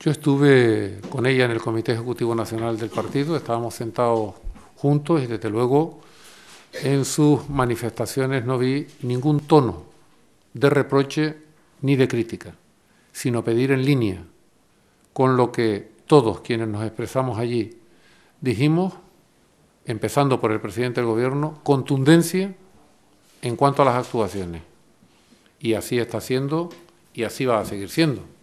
Yo estuve con ella en el Comité Ejecutivo Nacional del partido, estábamos sentados juntos y desde luego en sus manifestaciones no vi ningún tono de reproche ni de crítica, sino pedir en línea con lo que todos quienes nos expresamos allí dijimos, empezando por el presidente del gobierno, contundencia en cuanto a las actuaciones. Y así está siendo y así va a seguir siendo.